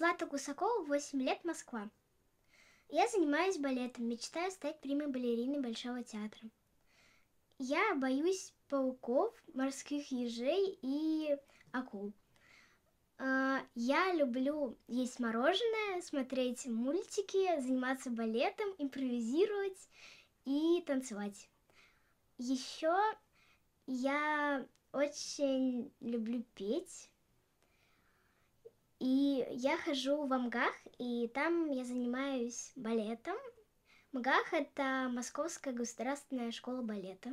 Злата Гусакова, 8 лет, Москва. Я занимаюсь балетом, мечтаю стать прямой балериной Большого театра. Я боюсь пауков, морских ежей и акул. А, я люблю есть мороженое, смотреть мультики, заниматься балетом, импровизировать и танцевать. Еще я очень люблю и я хожу в МГАХ, и там я занимаюсь балетом. МГАХ — это Московская государственная школа балета.